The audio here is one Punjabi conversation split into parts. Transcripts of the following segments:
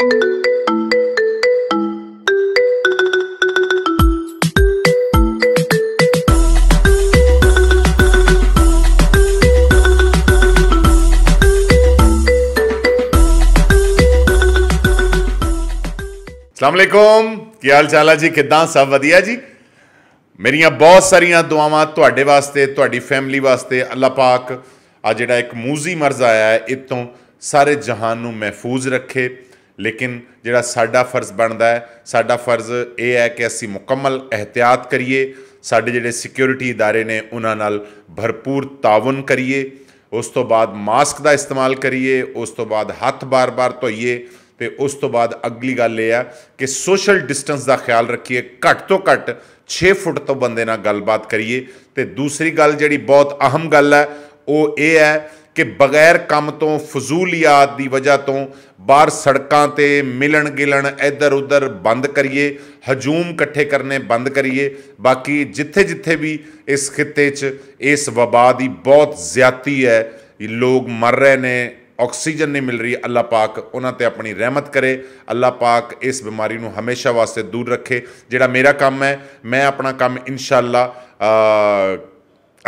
আসসালামু আলাইকুম কিয়াল ছালাজি কিত্তা সব ওয়দিয়া জি মেরিয়া বহুত সরিয়া দুআওয়ান তোড়ে ওয়াসতে তোড়ে ফ্যামিলি ওয়াসতে আল্লাহ পাক আ জেরা এক মুজি মারজা আ ইত তো sare জাহান নু মাহফুজ রাখে ਲੇਕਿਨ ਜਿਹੜਾ ਸਾਡਾ ਫਰਜ਼ ਬਣਦਾ ਹੈ ਸਾਡਾ ਫਰਜ਼ ਇਹ ਹੈ ਕਿ ਅਸੀਂ ਮੁਕੰਮਲ ਇhtiyat ਕਰੀਏ ਸਾਡੇ ਜਿਹੜੇ ਸਿਕਿਉਰਿਟੀ ادارے ਨੇ ਉਹਨਾਂ ਨਾਲ ਭਰਪੂਰ ਤਾਵਨ ਕਰੀਏ ਉਸ ਤੋਂ ਬਾਅਦ ਮਾਸਕ ਦਾ ਇਸਤੇਮਾਲ ਕਰੀਏ ਉਸ ਤੋਂ ਬਾਅਦ ਹੱਥ ਬਾਰ-ਬਾਰ ਧੋਈਏ ਤੇ ਉਸ ਤੋਂ ਬਾਅਦ ਅਗਲੀ ਗੱਲ ਇਹ ਆ ਕਿ ਸੋਸ਼ਲ ਡਿਸਟੈਂਸ ਦਾ ਖਿਆਲ ਰੱਖੀਏ ਘੱਟ ਤੋਂ ਘੱਟ 6 ਫੁੱਟ ਤੋਂ ਬੰਦੇ ਨਾਲ ਗੱਲਬਾਤ ਕਰੀਏ ਤੇ ਦੂਸਰੀ ਗੱਲ ਜਿਹੜੀ ਬਹੁਤ ਅਹਿਮ ਗੱਲ ਹੈ ਉਹ ਇਹ ਹੈ ਕਿ ਬਗੈਰ ਕੰਮ ਤੋਂ ਫਜ਼ੂਲੀਆਤ ਦੀ ਵਜ੍ਹਾ ਤੋਂ ਬਾਹਰ ਸੜਕਾਂ ਤੇ ਮਿਲਣ ਗਿਲਣ ਇੱਧਰ ਉੱਧਰ ਬੰਦ ਕਰੀਏ ਹਜੂਮ ਇਕੱਠੇ ਕਰਨੇ ਬੰਦ ਕਰੀਏ ਬਾਕੀ ਜਿੱਥੇ ਜਿੱਥੇ ਵੀ ਇਸ ਖਿੱਤੇ 'ਚ ਇਸ ਵਬਾ ਦੀ ਬਹੁਤ ਜ਼ਿਆਤੀ ਹੈ ਲੋਕ ਮਰ ਰਹੇ ਨੇ ਆਕਸੀਜਨ ਨਹੀਂ ਮਿਲ ਰਹੀ ਅੱਲਾ ਪਾਕ ਉਹਨਾਂ ਤੇ ਆਪਣੀ ਰਹਿਮਤ ਕਰੇ ਅੱਲਾ ਪਾਕ ਇਸ ਬਿਮਾਰੀ ਨੂੰ ਹਮੇਸ਼ਾ ਵਾਸਤੇ ਦੂਰ ਰੱਖੇ ਜਿਹੜਾ ਮੇਰਾ ਕੰਮ ਹੈ ਮੈਂ ਆਪਣਾ ਕੰਮ ਇਨਸ਼ਾਅੱਲਾ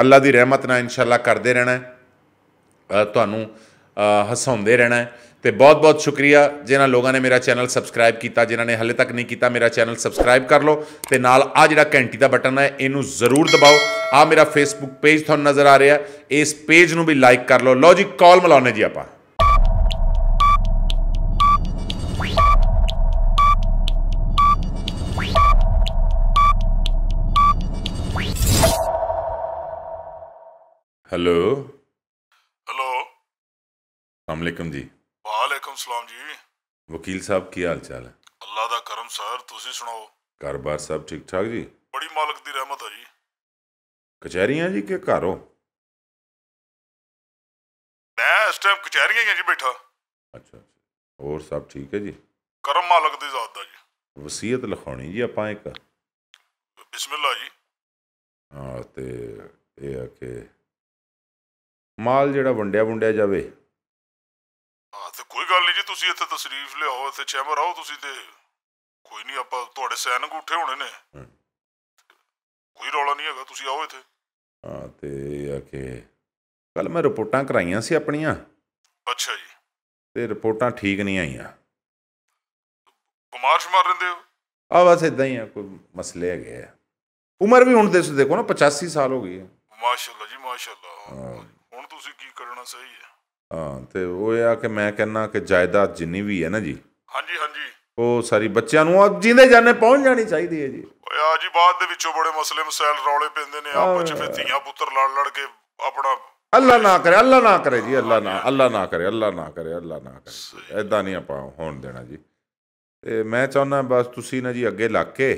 ਅੱਲਾ ਦੀ ਰਹਿਮਤ ਨਾਲ ਇਨਸ਼ਾਅੱਲਾ ਕਰਦੇ ਰਹਿਣਾ ਤੁਹਾਨੂੰ ਹਸਾਉਂਦੇ ਰਹਿਣਾ ਤੇ ਬਹੁਤ-ਬਹੁਤ ਸ਼ੁਕਰੀਆ ਜਿਨ੍ਹਾਂ ਲੋਕਾਂ ਨੇ ਮੇਰਾ ਚੈਨਲ ਸਬਸਕ੍ਰਾਈਬ ਕੀਤਾ ਜਿਨ੍ਹਾਂ ਨੇ ਹਲੇ ਤੱਕ ਨਹੀਂ ਕੀਤਾ ਮੇਰਾ ਚੈਨਲ ਸਬਸਕ੍ਰਾਈਬ ਕਰ ਲਓ ਤੇ ਨਾਲ ਆ ਜਿਹੜਾ ਘੰਟੀ ਦਾ ਬਟਨ ਹੈ ਇਹਨੂੰ ਜ਼ਰੂਰ ਦਬਾਓ ਆ ਮੇਰਾ ਫੇਸਬੁੱਕ ਪੇਜ ਤੁਹਾਨੂੰ ਨਜ਼ਰ ਆ ਰਿਹਾ ਇਸ ਪੇਜ ਨੂੰ ਵੀ ਲਾਈਕ ਕਰ ਲਓ ਲਓ ਜੀ ਕਾਲ ਮਲਾਉਣੇ ਜੀ ਆਪਾਂ ਹੈਲੋ ਅਸਲਾਮ ਜੀ ਵਾਲੇਕਮ ਸਲਾਮ ਜੀ ਵਕੀਲ ਸਾਹਿਬ ਕੀ ਹਾਲ ਚਾਲ ਹੈ ਅੱਲਾ ਦਾ ਕਰਮ ਸਰ ਤੁਸੀਂ ਸੁਣਾਓ ਘਰ-ਬਾਰ ਸਭ ਠੀਕ ਠਾਕ ਜੀ ਬੜੀ ਮਾਲਕ ਦੀ ਰਹਿਮਤ ਹੈ ਜੀ ਕਚਹਿਰੀਆਂ ਜੀ ਕਿ ਘਰੋਂ ਮੈਂ ਇਸ ਟਾਈਮ ਕਚਹਿਰੀਆਂ ਹੀ ਆ ਜੀ ਬੈਠਾ ਅੱਛਾ ਅੱਛਾ ਹੋਰ ਸਭ ਠੀਕ ਹੈ ਜੀ ਕਰਮ ਮਾਲਕ ਦੀ ਜ਼ਾਤ ਦਾ ਜੀ ਵਸੀਅਤ ਲਿਖਾਉਣੀ ਜੀ ਆਪਾਂ ਇੱਕ ਬismillah ਜੀ ਹਾਂ ਤੇ ਇਹ ਆ ਕਿ ਮਾਲ ਜਿਹੜਾ ਵੰਡਿਆ ਵੰਡਿਆ ਜਾਵੇ ਤੁਸੀਂ ਇੱਥੇ ਤਸ਼ਰੀਫ ਲਿਆਓ ਇੱਥੇ ਚੈਂਬਰ ਆਓ ਤੁਸੀਂ ਤੇ ਕੋਈ ਨਹੀਂ ਆਪਾਂ ਤੁਹਾਡੇ ਸੈਨ ਅੰਗੂਠੇ ਹੋਣੇ ਨੇ ਕੋਈ ਰੌਲਾ ਨਹੀਂ ਹੈਗਾ ਤੁਸੀਂ ਆਓ ਇੱਥੇ ਹਾਂ ਤੇ ਆ ਕੇ ਕੱਲ ਮੈਂ ਰਿਪੋਰਟਾਂ ਕਰਾਈਆਂ ਸੀ ਆਪਣੀਆਂ ਅੱਛਾ ਜੀ ਤੇ ਰਿਪੋਰਟਾਂ ਠੀਕ ਨਹੀਂ ਆਈਆਂ ਕੁਮਾਰ ਸ਼ਮਾਰ ਰਹਿੰਦੇ ਹੋ ਆ ਬਸ ਇਦਾਂ ਹੀ ਆ ਕੋਈ ਮਸਲੇ ਹੈਗੇ ਆ ਉਮਰ ਵੀ ਹੁਣ ਦੇਖੋ ਨਾ 85 ਸਾਲ ਹੋ ਗਈ ਹੈ ਮਾਸ਼ਾਅੱਲਾ ਜੀ ਮਾਸ਼ਾਅੱਲਾ ਹੁਣ ਤੁਸੀਂ ਕੀ ਕਰਨਾ ਸਹੀ ਹੈ ਹਾਂ ਤੇ ਉਹ ਇਹ ਆ ਕਿ ਮੈਂ ਕਹਿੰਨਾ ਕਿ ਜਾਇਦਾਦ ਜਿੰਨੀ ਵੀ ਹੈ ਨਾ ਜੀ ਹਾਂਜੀ ਹਾਂਜੀ ਉਹ ਸਾਰੀ ਬੱਚਿਆਂ ਨੂੰ ਆ ਜਿੰਦੇ ਜਾਣੇ ਪਹੁੰਚ ਜਾਣੀ ਚਾਹੀਦੀ ਹੈ ਜੀ ਓਏ ਆ ਜੀ ਬਾਅਦ ਦੇ ਵਿੱਚੋਂ ਬੜੇ ਮਸਲੇ ਮਸਾਇਲ ਰੌਲੇ ਪੈਂਦੇ ਨੇ ਆਪਸ ਵਿੱਚ ਧੀਆਂ ਪੁੱਤਰ ਲੜ ਲੜ ਕੇ ਆਪਣਾ ਅੱਲਾ ਨਾ ਕਰੇ ਅੱਲਾ ਨਾ ਕਰੇ ਜੀ ਅੱਲਾ ਨਾ ਅੱਲਾ ਨਾ ਕਰੇ ਅੱਲਾ ਨਾ ਕਰੇ ਅੱਲਾ ਨਾ ਕਰੇ ਐਦਾਂ ਨਹੀਂ ਆਪਾਂ ਹੋਣ ਦੇਣਾ ਜੀ ਤੇ ਮੈਂ ਚਾਹੁੰਦਾ ਬਸ ਤੁਸੀਂ ਨਾ ਜੀ ਅੱਗੇ ਲੱਗ ਕੇ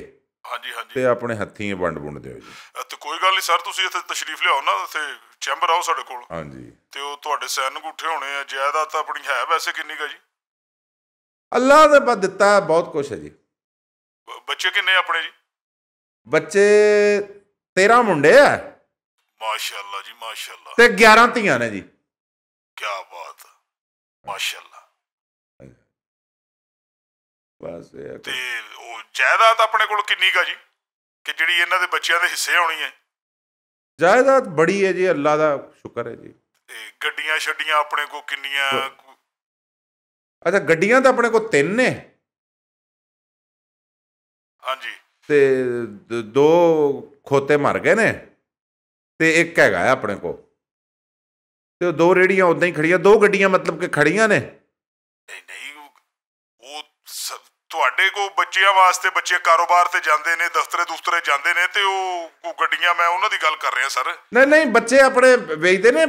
ਹਾਂਜੀ ਹਾਂਜੀ ਤੇ ਆਪਣੇ ਹੱਥੀਂ ਵੰਡ ਵੰਡ ਦਿਓ ਜੀ ਤੇ ਕੋਈ ਗੱਲ ਨਹੀਂ ਸਰ ਤੁਸੀਂ ਇੱਥੇ ਤਸ਼ਰੀਫ ਲਿਆਓ ਨਾ ਇੱਥੇ ਚੈਂਬਰ ਆਓ ਸਾਡੇ ਕੋਲ ਹਾਂਜੀ ਤੇ ਉਹ ਤੁਹਾਡੇ ਸੈਨ ਅੰਗੂਠੇ ਹੋਣੇ ਆ ਜਾਇਦਾਦ ਤਾਂ ਆਪਣੀ ਹੈ ਵੈਸੇ ਕਿੰਨੀ ਕਾ ਜੀ ਅੱਲਾਹ ਨੇ ਬਦ ਦਿੱਤਾ ਬਹੁਤ ਕੁਝ ਹੈ ਜੀ ਬੱਚੇ ਕਿੰਨੇ ਆਪਣੇ ਜੀ ਬੱਚੇ 13 ਮੁੰਡੇ ਆ ਮਾਸ਼ਾਅੱਲਾ ਜੀ ਮਾਸ਼ਾਅੱਲਾ ਤੇ 11 ਧੀਆਂ ਨੇ ਜੀ ਕੀ ਬਾਤ ਮਾਸ਼ਾਅੱਲਾ ਬਸ ਇਹ ਤੇ ਜਾਇਦਾਦ ਆਪਣੇ ਕੋਲ ਕਿੰਨੀ ਕਾ ਜੀ ਕਿ ਜਿਹੜੀ ਇਹਨਾਂ ਦੇ ਬੱਚਿਆਂ ਦੇ ਹਿੱਸੇ ਹੋਣੀ ਹੈ ਜਾਇਦਾਦ ਬੜੀ ਹੈ ਜੀ ਅੱਲਾ ਦਾ ਸ਼ੁਕਰ ਹੈ ਜੀ ਤੇ ਗੱਡੀਆਂ ਛੱਡੀਆਂ ਆਪਣੇ ਕੋਲ ਕਿੰਨੀਆਂ ਅੱਛਾ ਗੱਡੀਆਂ ਤਾਂ ਆਪਣੇ ਕੋਲ ਤਿੰਨ ਨੇ ਹਾਂਜੀ ਤੇ ਦੋ ਖੋਤੇ ਮਰ ਗਏ ਨੇ ਤੇ ਇੱਕ ਹੈਗਾ ਆਪਣੇ ਕੋਲ ਤੇ ਦੋ ਰੇੜੀਆਂ ਉਦਾਂ ਹੀ ਖੜੀਆਂ ਦੋ ਗੱਡੀਆਂ ਮਤਲਬ ਕਿ ਖੜੀਆਂ ਨੇ ਨਹੀਂ ਨਹੀਂ ਤੁਹਾਡੇ ਕੋ ਬੱਚਿਆਂ ਵਾਸਤੇ ਬੱਚੇ ਕਾਰੋਬਾਰ ਤੇ ਜਾਂਦੇ ਨੇ ਦਫ਼ਤਰੇ ਦਫ਼ਤਰੇ ਜਾਂਦੇ ਨੇ ਤੇ ਉਹ ਕੋ ਗੱਡੀਆਂ ਮੈਂ ਉਹਨਾਂ ਦੀ ਗੱਲ ਕਰ ਰਿਹਾ ਸਰ ਨਹੀਂ ਨਹੀਂ ਬੱਚੇ ਆਪਣੇ ਵੇਚਦੇ ਨੇ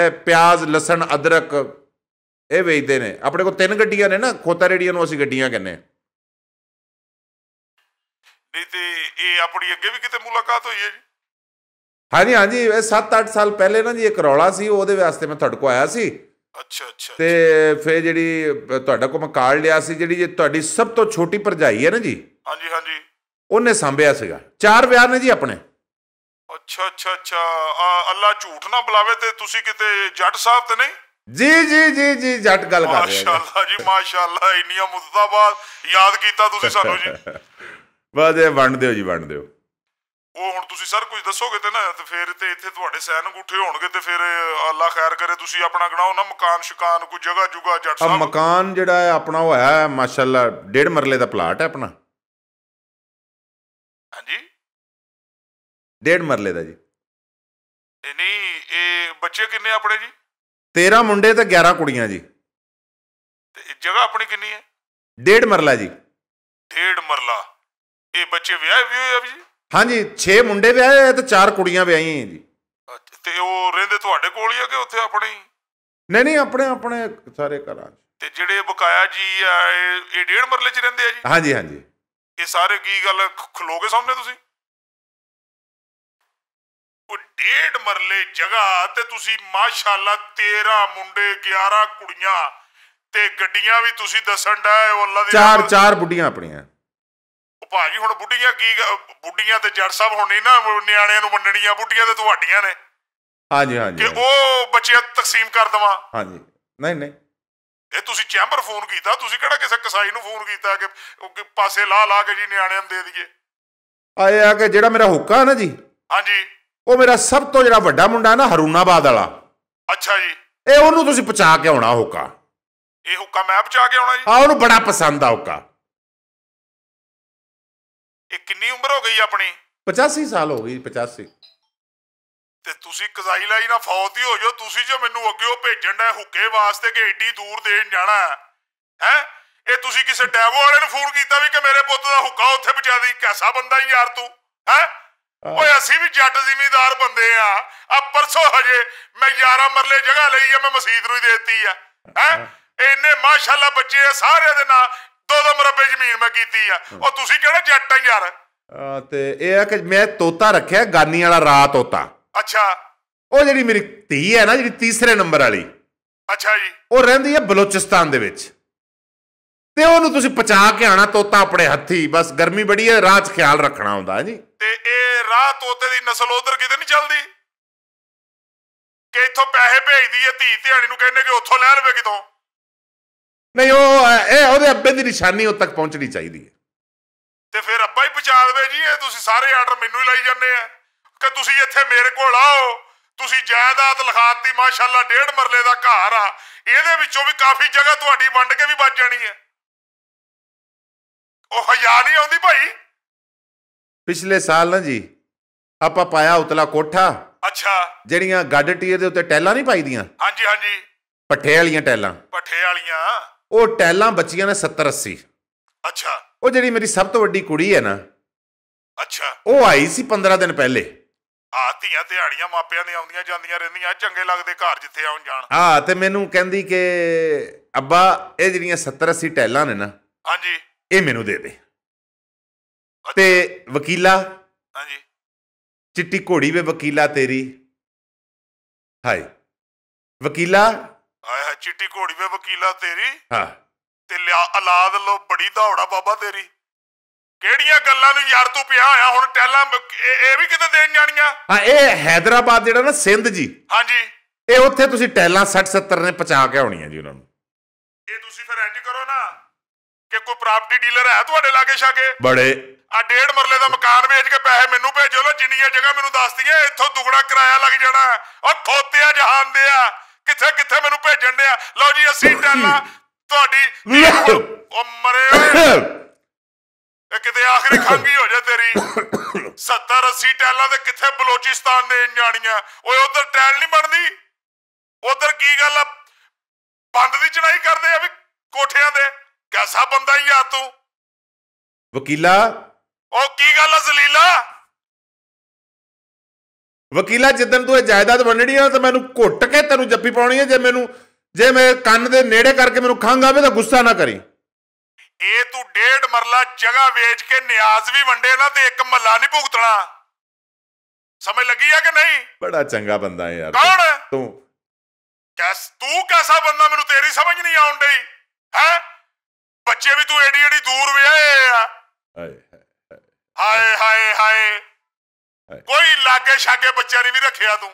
ਇਹ ਪਿਆਜ਼ ਲਸਣ ਅਦਰਕ ਇਹ ਵੇਚਦੇ ਨੇ ਆਪਣੇ ਕੋ ਤਿੰਨ ਗੱਡੀਆਂ ਨੇ ਨਾ ਖੋਤਾ ਰੇੜੀਆਂ ਨੂੰ ਅਸੀਂ ਗੱਡੀਆਂ ਕਹਿੰਨੇ ਨਹੀਂ ਤੇ ਇਹ ਆਪਣੀ ਅੱਗੇ ਵੀ ਕਿਤੇ ਮੁਲਾਕਾਤ ਹੋਈ ਹੈ ਜੀ ਹਾਂਜੀ ਹਾਂਜੀ ਇਹ 7-8 ਸਾਲ ਪਹਿਲੇ ਨਾ ਜੀ ਇੱਕ ਰੌਲਾ ਸੀ ਉਹਦੇ ਵਾਸਤੇ ਮੈਂ ਤੁਹਾਡੇ ਕੋ ਆਇਆ ਸੀ ਅੱਛਾ ਅੱਛਾ ਤੇ ਫੇ ਜਿਹੜੀ ਤੁਹਾਡਾ ਕੋਲ ਮੈਂ ਕਾਰਡ ਲਿਆ ਸੀ ਜਿਹੜੀ ਜੇ ਤੁਹਾਡੀ ਸਭ ਤੋਂ ਛੋਟੀ ਭਰਜਾਈ ਹੈ ਨਾ ਜੀ ਹਾਂਜੀ ਹਾਂਜੀ ਉਹਨੇ ਸੰਭਿਆ ਸੀਗਾ ਚਾਰ ਵਿਆਹ ਨੇ ਜੀ ਆਪਣੇ ਅੱਛਾ ਅੱਛਾ ਅੱਛਾ ਅੱਲਾ ਝੂਠ ਨਾ ਬੁਲਾਵੇ ਤੇ ਤੁਸੀਂ ਕਿਤੇ ਜੱਟ ਸਾਹਿਬ ਤੇ ਨਹੀਂ ਜੀ ਜੀ ਜੀ ਜੀ ਜੱਟ ਗੱਲ ਕਰ ਰਹੇ ਮਾਸ਼ਾਅੱਲਾ ਜੀ ਮਾਸ਼ਾਅੱਲਾ ਇੰਨੀਆਂ ਮੁਸਤਾਬਾਦ ਯਾਦ ਕੀਤਾ ਤੁਸੀਂ ਸਾਨੂੰ ਜੀ ਬਸ ਇਹ ਵੰਡ ਦਿਓ ਜੀ ਵੰਡ ਦਿਓ ਉਹ ਹੁਣ ਤੁਸੀਂ ਸਰ ਕੁਝ ਦੱਸੋਗੇ ਤੇ ਨਾ ਤੇ ਫੇਰ ਤੇ ਇੱਥੇ ਤੁਹਾਡੇ ਸੈਨ ਅੰਗੂਠੇ ਹੋਣਗੇ ਤੇ ਫੇਰ ਅੱਲਾ ਖੈਰ ਕਰੇ ਤੁਸੀਂ ਆਪਣਾ ਗਣਾਓ ਨਾ ਮਕਾਨ ਸ਼ਕਾਨ ਕੋਈ ਜਗ੍ਹਾ ਜੁਗਾ ਜੱਟ ਸਾਹਿਬ ਮਕਾਨ ਜਿਹੜਾ ਹੈ ਆਪਣਾ ਹੋਇਆ ਹੈ ਮਾਸ਼ਾਅੱਲਾ ਡੇਢ ਮਰਲੇ ਦਾ ਪਲਾਟ ਹੈ ਆਪਣਾ ਹਾਂਜੀ ਡੇਢ ਮਰਲੇ ਦਾ ਜੀ ਇਹ ਨਹੀਂ ਇਹ ਬੱਚੇ ਕਿੰਨੇ ਆਪਣੇ ਜੀ 13 ਮੁੰਡੇ ਤੇ 11 ਕੁੜੀਆਂ ਜੀ ਤੇ ਜਗ੍ਹਾ ਆਪਣੀ ਕਿੰਨੀ ਹੈ ਡੇਢ ਮਰਲਾ ਜੀ ਡੇਢ ਮਰਲਾ ਇਹ ਬੱਚੇ ਵਿਆਹ ਵੀ ਹੋਏ ਆ ਜੀ ਹਾਂਜੀ 6 ਮੁੰਡੇ ਵਿਆਹੇ ਆ ਤੇ 4 ਕੁੜੀਆਂ ਵਿਆਹੀਆਂ ਜੀ ਤੇ ਉਹ ਰਹਿੰਦੇ ਤੁਹਾਡੇ ਕੋਲ ਹੀ ਆ ਕਿ ਉੱਥੇ ਆਪਣੇ ਨਹੀਂ ਨਹੀਂ ਆਪਣੇ ਆਪਣੇ ਸਾਰੇ ਘਰਾਂ 'ਚ ਤੇ ਜਿਹੜੇ ਬਕਾਇਆ ਜੀ ਆ ਇਹ ਇਹ ਡੇਢ ਮਰਲੇ 'ਚ ਰਹਿੰਦੇ ਆ ਜੀ ਹਾਂਜੀ ਹਾਂਜੀ ਇਹ ਸਾਰੇ ਕੀ ਗੱਲ ਖਲੋਗੇ ਸਾਹਮਣੇ ਤੁਸੀਂ ਉਹ ਡੇਢ ਮਰਲੇ ਜਗ੍ਹਾ ਤੇ ਤੁਸੀਂ ਮਾਸ਼ਾਅੱਲਾ 13 ਮੁੰਡੇ 11 ਕੁੜੀਆਂ ਤੇ ਗੱਡੀਆਂ ਵੀ ਤੁਸੀਂ ਦੱਸਣ ਦਾ ਉਹ ਅੱਲਾ ਦੀ ਚਾਰ ਚਾਰ ਬੁੱਢੀਆਂ ਆਪਣੀਆਂ ਭਾਜੀ ਹੁਣ ਬੁੱਢੀਆਂ ਕੀ ਬੁੱਢੀਆਂ ਤੇ ਜੱਟ ਸਾਹਿਬ ਹੁਣ ਨਹੀਂ ਨਾ ਨਿਆਣਿਆਂ ਨੂੰ ਵੰਡਣੀਆਂ ਬੁੱਢੀਆਂ ਤੇ ਤੁਹਾਡੀਆਂ ਨੇ ਹਾਂਜੀ ਹਾਂਜੀ ਕਿ ਉਹ ਬੱਚਿਆਂ ਤਕਸੀਮ ਕਰ ਦਵਾਂ ਹਾਂਜੀ ਨਹੀਂ ਨਹੀਂ ਇਹ ਤੁਸੀਂ ਚੈਂਬਰ ਫੋਨ ਕੀਤਾ ਤੁਸੀਂ ਕਿਹੜਾ ਕਿਸੇ ਕਸਾਈ ਨੂੰ ਫੋਨ ਕੀਤਾ ਕਿ ਪਾਸੇ ਲਾ ਲਾ ਕੇ ਜੀ ਨਿਆਣਿਆਂ ਨੂੰ ਦੇ ਦਈਏ ਆਏ ਆ ਕੇ ਜਿਹੜਾ ਮੇਰਾ ਹੁੱਕਾ ਹੈ ਨਾ ਜੀ ਹਾਂਜੀ ਉਹ ਮੇਰਾ ਸਭ ਤੋਂ ਜਿਹੜਾ ਵੱਡਾ ਮੁੰਡਾ ਨਾ ਹਰੂਨਾਬਾਦ ਵਾਲਾ ਅੱਛਾ ਜੀ ਇਹ ਉਹਨੂੰ ਤੁਸੀਂ ਪਹੁੰਚਾ ਕੇ ਆਉਣਾ ਹੁੱਕਾ ਇਹ ਹੁੱਕਾ ਮੈਂ ਪਹੁੰਚਾ ਕੇ ਆਉਣਾ ਜੀ ਆ ਉਹਨੂੰ ਬੜਾ ਪਸੰਦ ਆ ਹੁੱਕਾ ਇਹ ਕਿੰਨੀ ਉਮਰ ਹੋ ਗਈ ਆਪਣੀ 85 ਸਾਲ ਹੋ ਗਈ 85 ਤੇ ਤੁਸੀਂ ਕਜ਼ਾਈ ਲਈ ਨਾ ਫੌਤ ਹੀ ਹੋ ਜਾਓ ਤੁਸੀਂ ਜੋ ਮੈਨੂੰ ਅੱਗੇ ਭੇਜਣ ਦਾ ਹੁੱਕੇ ਵਾਸਤੇ ਕਿ ਏਡੀ ਦੂਰ ਦੇਣ ਜਾਣਾ ਹੈ ਇਹ ਤੁਸੀਂ ਕਿਸੇ ਡੈਵੋ ਵਾਲੇ ਨੂੰ ਫੋਨ ਕੀਤਾ ਵੀ ਕਿ ਮੇਰੇ ਪੁੱਤ ਦਾ ਹੁੱਕਾ ਉੱਥੇ ਪਹੁੰਚਾ ਦੇ ਕਿਹਦਾ ਬੰਦਾ ਹੀ ਯਾਰ ਤੂੰ ਹੈ ਓਏ ਅਸੀਂ ਵੀ ਜੱਟ ਜ਼ਿਮੀਦਾਰ ਬੰਦੇ ਆ ਆ ਪਰਸੋਂ ਹਜੇ ਮੈਂ 11 ਮਰਲੇ ਜਗ੍ਹਾ ਲਈ ਆ ਮੈਂ ਮਸਜਿਦ ਨੂੰ ਹੀ ਦੇਤੀ ਆ ਹੈ ਇੰਨੇ ਮਾਸ਼ਾਅੱਲਾ ਬੱਚੇ ਆ ਸਾਰਿਆਂ ਦੇ ਨਾਂ ਦੋ ਦੋ ਮਰਬੇ ਜ਼ਮੀਨ ਮੈਂ ਕੀਤੀ ਆ ਉਹ ਤੁਸੀਂ ਕਿਹੜਾ ਜੱਟ ਆ ਯਾਰ ਤੇ ਇਹ ਆ ਕਿ ਮੈਂ ਤੋਤਾ ਰੱਖਿਆ ਗਾਨੀ ਵਾਲਾ ਰਾਤ ਤੋਤਾ ਅੱਛਾ ਉਹ ਜਿਹੜੀ ਮੇਰੀ ਧੀ ਹੈ ਨਾ ਜਿਹੜੀ ਤੀਸਰੇ ਨੰਬਰ ਵਾਲੀ ਅੱਛਾ ਜੀ ਉਹ ਰਹਿੰਦੀ ਹੈ ਬਲੋਚਿਸਤਾਨ ਦੇ ਵਿੱਚ ਤੇ ਉਹਨੂੰ ਤੁਸੀਂ ਪਚਾ ਕੇ ਆਣਾ ਤੋਤਾ ਆਪਣੇ ਹੱਥੀ ਬਸ ਗਰਮੀ ਬੜੀ ਹੈ ਰਾਤ ਖਿਆਲ ਰੱਖਣਾ ਹੁੰਦਾ ਜੀ ਤੇ ਇਹ ਰਾਤ ਤੋਤੇ ਦੀ نسل ਉਧਰ ਕਿਤੇ ਨਹੀਂ ਚੱਲਦੀ ਕਿ ਇੱਥੋਂ ਪੈਸੇ ਭੇਜਦੀ ਹੈ ਧੀ ਧਿਆਣੀ ਨੂੰ ਕਹਿੰਦੇ ਕਿ ਉੱਥੋਂ ਲੈ ਲਵੇ ਕਿਤੋਂ ਨਹੀਂ ਉਹ ਇਹ ਉਹਦੇ ਅੱਬੇ ਦੀ ਨਿਸ਼ਾਨੀ ਉਹ ਤੱਕ ਪਹੁੰਚਣੀ ਚਾਹੀਦੀ ਹੈ ਤੇ ਫਿਰ ਅੱਬਾ ਹੀ ਪਹੁੰਚਾ ਦੇਵੇ ਜੀ ਇਹ ਤੁਸੀਂ ਸਾਰੇ ਆਰਡਰ ਮੈਨੂੰ ਹੀ ਲਾਈ ਜਾਂਦੇ ਆ ਕਿ ਤੁਸੀਂ ਇੱਥੇ ਮੇਰੇ ਕੋਲ ਆਓ ਤੁਸੀਂ ਜਾਇਦਾਦ ਲਖਾਤੀ ਮਾਸ਼ਾਅੱਲਾ ਡੇਢ ਮਰਲੇ ਦਾ ਘਰ ਆ ਇਹਦੇ ਵਿੱਚੋਂ ਵੀ ਕਾਫੀ ਜਗ੍ਹਾ ਤੁਹਾਡੀ ਵੰਡ ਕੇ ਵੀ ਬਚ ਜਾਣੀ ਹੈ ਉਹ ਹਯਾ ਨਹੀਂ ਆਉਂਦੀ ਭਾਈ ਪਿਛਲੇ ਸਾਲ ਨਾ ਜੀ ਆਪਾਂ ਪਾਇਆ ਉਤਲਾ ਕੋਠਾ ਅੱਛਾ ਜਿਹੜੀਆਂ ਗੱਡ ਟੀਅਰ ਦੇ ਉੱਤੇ ਟੈਲਾਂ ਨਹੀਂ ਪਾਈਦੀਆਂ ਹਾਂਜੀ ਹਾਂਜੀ ਪੱਠੇ ਵਾਲੀਆਂ ਟੈਲਾਂ ਪੱਠੇ ਵਾਲੀਆਂ ਉਹ ਟੈਲਾਂ ਬੱਚੀਆਂ ਨੇ 70 80 ਅੱਛਾ ਉਹ ਜਿਹੜੀ ਮੇਰੀ ਸਭ ਤੋਂ ਵੱਡੀ ਕੁੜੀ ਹੈ ਨਾ ਅੱਛਾ ਉਹ ਆਈ ਸੀ 15 ਦਿਨ ਪਹਿਲੇ ਆ ਧੀਆਂ ਦਿਹਾੜੀਆਂ ਮਾਪਿਆਂ ਦੇ ਆਉਂਦੀਆਂ ਜਾਂਦੀਆਂ ਰਹਿੰਦੀਆਂ ਚੰਗੇ ਲੱਗਦੇ ਘਰ ਜਿੱਥੇ ਆਉਣ ਜਾਣ ਹਾਂ ਤੇ ਮੈਨੂੰ ਕਹਿੰਦੀ ਕਿ ਅੱਬਾ ਇਹ ਜਿਹੜੀਆਂ 70 80 ਟੈਲਾਂ ਨੇ ਨਾ ਹਾਂਜੀ ਇਹ ਮੈਨੂੰ ਦੇ ਦੇ ਤੇ ਵਕੀਲਾ ਹਾਂਜੀ ਚਿੱਟੀ ਘੋੜੀ ਵੇ ਵਕੀਲਾ ਤੇਰੀ ਹਾਈ ਵਕੀਲਾ ਚਿੱਟੀ ਘੋੜੀ ਵੇ ਵਕੀਲਾ ਤੇਰੀ ਹਾਂ ਤੇ ਲਿਆ ਔਲਾਦ ਲੋ ਬੜੀ ਧੌੜਾ ਬਾਬਾ ਤੇਰੀ ਕਿਹੜੀਆਂ ਗੱਲਾਂ ਨੂੰ ਯਾਰ ਤੂੰ ਪਿਆ ਆ ਹੁਣ ਟੈਲਾਂ ਇਹ ਵੀ ਕਿਤੇ ਦੇਣ ਜਾਣੀਆਂ ਹਾਂ ਇਹ ਹైదరాబాద్ ਜਿਹੜਾ ਨਾ ਸਿੰਧ ਜੀ ਹਾਂਜੀ ਇਹ ਉੱਥੇ ਤੁਸੀਂ ਟੈਲਾਂ 60 70 ਨੇ ਪਚਾ ਕੇ ਆਉਣੀਆਂ ਜੀ ਉਹਨਾਂ ਨੂੰ ਇਹ ਤੁਸੀਂ ਫਿਰ ਇੰਜ ਕਰੋ ਨਾ ਕਿ ਕੋਈ ਪ੍ਰਾਪਰਟੀ ਡੀਲਰ ਹੈ ਤੁਹਾਡੇ ਲਾਗੇ ਛਾਗੇ ਬੜੇ ਆ ਡੇਢ ਮਰਲੇ ਦਾ ਮਕਾਨ ਵੇਚ ਕੇ ਪੈਸੇ ਮੈਨੂੰ ਭੇਜੋ ਲੋ ਜਿੰਨੀਆਂ ਜਗ੍ਹਾ ਮੈਨੂੰ ਦੱਸਦੀਆਂ ਇੱਥੋਂ ਦੁਗਣਾ ਕਿਰਾਇਆ ਲੱਗ ਜਾਣਾ ਉਹ ਖੋਤਿਆ ਜਹਾਨ ਦੇ ਆ ਕਿੱਥੇ ਕਿੱਥੇ ਮੈਨੂੰ ਭੇਜਣ ਦੇ ਆ ਲਓ ਜੀ ਅਸੀਂ ਟੈਲਾ ਤੁਹਾਡੀ ਉਹ ਮਰੇ ਓਏ ਇਹ ਕਿਤੇ ਆਖਰੀ ਖੰਗੀ ਹੋ ਜਾ ਤੇਰੀ 70 80 ਟੈਲਾ ਦੇ ਕਿੱਥੇ ਬਲੋਚਿਸਤਾਨ ਦੇ ਜਾਣੀਆਂ ਓਏ ਉਧਰ ਟੈਲ ਨਹੀਂ ਬਣਦੀ ਉਧਰ ਕੀ ਗੱਲ ਆ ਬੰਦ ਦੀ ਚੜਾਈ ਕਰਦੇ ਆ ਵੀ ਕੋਠਿਆਂ ਦੇ ਕੈਸਾ ਬੰਦਾ ਹੀ ਆ ਤੂੰ ਵਕੀਲਾ ਉਹ ਕੀ ਗੱਲ ਆ ਜ਼ਲੀਲਾ ਵਕੀਲਾ ਜਿੱਦਣ ਤੂੰ ਇਹ ਜਾਇਦਾਦ ਵੰਡਣੀ ਆ ਤਾਂ ਮੈਨੂੰ ਘੁੱਟ ਕੇ ਤੈਨੂੰ ਜੱਫੀ ਪਾਉਣੀ ਹੈ ਜੇ ਮੈਨੂੰ ਜੇ ਮੈਂ ਕੰਨ ਦੇ ਨੇੜੇ ਕਰਕੇ ਮੈਨੂੰ ਖੰਗ ਆਵੇ ਤਾਂ ਗੁੱਸਾ ਨਾ ਕਰੀ ਇਹ ਤੂੰ ਡੇਢ ਮਰਲਾ ਜਗ੍ਹਾ ਵੇਚ ਕੇ ਨਿਆਜ਼ ਵੀ ਵੰਡੇ ਨਾ ਤੇ ਇੱਕ ਮੱਲਾ ਨਹੀਂ ਭੁਗਤਣਾ ਸਮਝ ਲੱਗੀ ਆ ਕਿ ਨਹੀਂ ਬੜਾ ਚੰਗਾ ਬੰਦਾ ਹੈ ਯਾਰ ਕੌਣ ਤੂੰ ਕਸ ਤੂੰ ਕੈਸਾ ਬੰਦਾ ਮੈਨੂੰ ਤੇਰੀ ਸਮਝ ਨਹੀਂ ਆਉਣ ਡਈ ਹੈ ਬੱਚੇ ਵੀ ਤੂੰ ਏਡੀ ਏਡੀ ਦੂਰ ਵਿਆਹੇ ਆ ਹਾਏ ਹਾਏ ਹਾਏ ਹਾਏ ਹਾਏ ਕੋਈ ਲਾਗੇ ਛਾਗੇ ਬੱਚਿਆਂ ਨਹੀਂ ਵੀ ਰੱਖਿਆ ਤੂੰ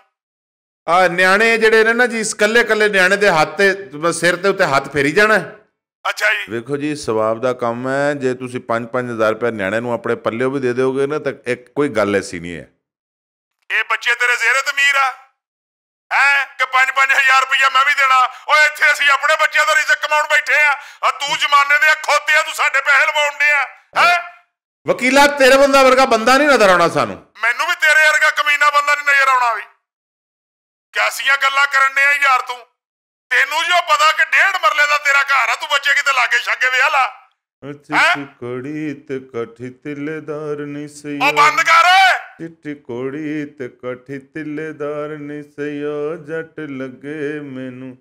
ਆ ਨਿਆਣੇ ਜਿਹੜੇ ਨੇ ਨਾ ਜੀ ਇਸ ਕੱਲੇ ਕੱਲੇ ਨਿਆਣੇ ਦੇ ਹੱਥ ਤੇ ਸਿਰ ਤੇ ਉੱਤੇ ਹੱਥ ਫੇਰੀ ਜਾਣਾ ਅੱਛਾ ਜੀ ਵੇਖੋ ਜੀ ਸਵਾਬ ਦਾ ਕੰਮ ਹੈ ਜੇ ਤੁਸੀਂ 5-5000 ਰੁਪਏ ਨਿਆਣੇ ਨੂੰ ਆਪਣੇ ਪੱਲਿਓ ਵੀ ਦੇ ਦਿਓਗੇ ਨਾ ਤਾਂ ਇੱਕ ਕੋਈ ਗੱਲ ਐਸੀ ਨਹੀਂ ਹੈ ਇਹ ਬੱਚੇ ਤੇਰੇ ਜ਼ੇਰੇ ਤਮੀਰ ਆ ਹੈ ਕਿ 5-5000 ਰੁਪਇਆ ਮੈਂ ਵੀ ਦੇਣਾ ਓਏ ਇੱਥੇ ਅਸੀਂ ਆਪਣੇ ਬੱਚਿਆਂ ਦਾ ਰਿਜ਼ਕ ਕਮਾਉਣ ਬੈਠੇ ਆ ਆ ਤੂੰ ਜਮਾਨੇ ਦੇ ਖੋਤੇ ਆ ਤੂੰ ਸਾਡੇ ਪੈਸੇ ਲਵਾਉਣ ਦੇ ਆ ਹੈ ਵਕੀਲਾ ਤੇਰੇ ਬੰਦਾ ਵਰਗਾ ਬੰਦਾ ਨਹੀਂ ਨਜ਼ਰ ਆਉਣਾ ਸਾਨੂੰ ਕੈਸੀਆਂ ਗੱਲਾਂ ਕਰਨ ਨੇ ਯਾਰ ਤੂੰ ਤੈਨੂੰ ਜੋ ਪਤਾ ਕਿ ਡੇਢ ਮਰਲੇ ਦਾ ਤੇਰਾ ਘਰ ਆ ਤੂੰ ਬੱਚੇ ਕਿਤੇ ਲਾਗੇ ਛਾਗੇ ਵਿਆਹ ਲਾ ਕੁੜੀ ਤੇ ਕਠੀ ਤਿੱਲੇਦਾਰ ਨਹੀਂ ਸਈ ਉਹ ਬੰਦ ਕਰ ਚਿੱਟੀ ਕੁੜੀ ਤੇ ਕਠੀ ਤਿੱਲੇਦਾਰ ਨਹੀਂ ਉਹ ਜੱਟ ਲੱਗੇ ਮੈਨੂੰ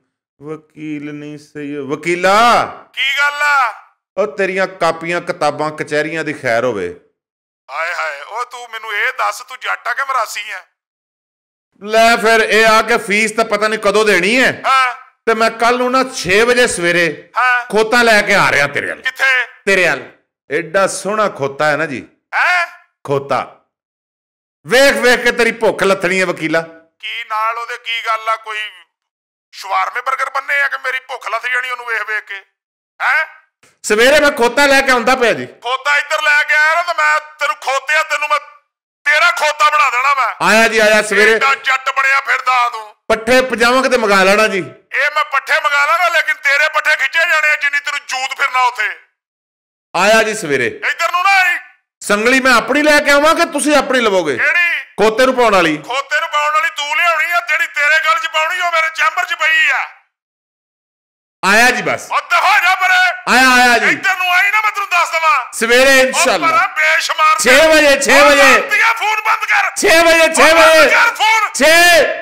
ਵਕੀਲ ਨਹੀਂ ਸਈ ਵਕੀਲਾ ਕੀ ਗੱਲ ਆ ਉਹ ਤੇਰੀਆਂ ਕਾਪੀਆਂ ਕਿਤਾਬਾਂ ਕਚਹਿਰੀਆਂ ਦੀ ਖੈਰ ਹੋਵੇ ਹਾਏ ਹਾਏ ਉਹ ਤੂੰ ਮੈਨੂੰ ਇਹ ਦੱਸ ਤੂੰ ਜੱਟ ਆ ਕਿ ਮਰਾਸੀ ਆ ਲੈ ਫਿਰ ਇਹ ਆ ਕੇ ਫੀਸ ਤਾਂ ਪਤਾ ਨਹੀਂ ਕਦੋਂ ਦੇਣੀ ਹੈ ਹਾਂ ਤੇ ਮੈਂ ਕੱਲ ਨੂੰ ਨਾ 6 ਵਜੇ ਸਵੇਰੇ ਹਾਂ ਖੋਤਾ ਲੈ ਕੇ ਆ ਰਿਹਾ ਤੇਰੇ ਵੱਲ ਕਿੱਥੇ ਤੇਰੇ ਵੱਲ ਐਡਾ ਸੋਹਣਾ ਖੋਤਾ ਹੈ ਨਾ ਜੀ ਹੈ ਖੋਤਾ ਵੇਖ ਵੇਖ ਕੇ ਤੇਰੀ ਭੁੱਖ ਲੱਥਣੀ ਹੈ ਵਕੀਲਾ ਕੀ ਨਾਲ ਉਹਦੇ ਕੀ ਗੱਲ ਆ ਕੋਈ ਸ਼ਵਾਰਮੇ 버ਗਰ ਬੰਨੇ ਆ ਕਿ ਮੇਰੀ ਭੁੱਖ ਲੱਥ ਜਾਣੀ ਉਹਨੂੰ ਵੇਖ ਵੇਖ ਕੇ ਹੈ ਸਵੇਰੇ ਮੈਂ ਖੋਤਾ ਲੈ ਕੇ ਆਉਂਦਾ ਪਿਆ ਜੀ ਖੋਤਾ ਇੱਧਰ ਲੈ ਕੇ ਆਇਆ ਨਾ ਤਾਂ ਮੈਂ ਤੈਨੂੰ ਖੋਤਿਆ ਤੈਨੂੰ ਮੈਂ ਤੇਰਾ ਖੋਤਾ ਬਣਾ ਦੇਣਾ ਮੈਂ ਆਇਆ ਜੀ ਆਇਆ ਸਵੇਰੇ ਜੱਟ ਬਣਿਆ ਫਿਰਦਾ ਤੂੰ ਪੱਠੇ ਪਜਾਮਾ ਕਿਤੇ ਮਗਾ ਲੈਣਾ ਜੀ ਇਹ ਮੈਂ ਪੱਠੇ ਮਗਾ ਲਾਂਗਾ ਲੇਕਿਨ ਤੇਰੇ ਪੱਠੇ ਖਿੱਚੇ ਜਾਣੇ ਆ ਜਿੰਨੀ ਤੈਨੂੰ ਜੂਤ ਫਿਰਨਾ ਉਥੇ ਆਇਆ ਜੀ ਸਵੇਰੇ ਇੱਧਰ ਨੂੰ ਨਾ ਆਈ ਸੰਗਲੀ ਮੈਂ ਆਪਣੀ ਲੈ ਕੇ ਆਵਾਂ ਕਿ ਤੁਸੀਂ ਆਪਣੀ ਲਵੋਗੇ ਕਿਹੜੀ ਖੋਤੇ ਨੂੰ ਪਾਉਣ ਵਾਲੀ ਖੋਤੇ ਨੂੰ ਪਾਉਣ ਵਾਲੀ ਤੂੰ ਲਿਆਉਣੀ ਆ ਜਿਹੜੀ ਤੇਰੇ ਗਲ 'ਚ ਪਾਉਣੀ ਉਹ ਮੇਰੇ ਚੈਂਬਰ 'ਚ ਪਈ ਆ ਆਇਆ ਜੀ ਬਸ ਉਹ ਹੋ ਜਾ ਪਰੇ ਆਇਆ ਆਇਆ ਜੀ ਇੱਧਰ ਨੂੰ ਆਈ ਨਾ ਮੈਂ ਤੈਨੂੰ ਦੱਸ ਦਵਾਂ ਸਵੇਰੇ ਇਨਸ਼ਾਅੱਲਾ ਪਰ ਬੇਸ਼ਮਾਰ 6 ਵਜੇ 6 ਵਜੇ ਫੋਨ ਬੰਦ ਕਰ 6 ਵਜੇ 6 ਵਜੇ ਕਰ ਫੋਨ 6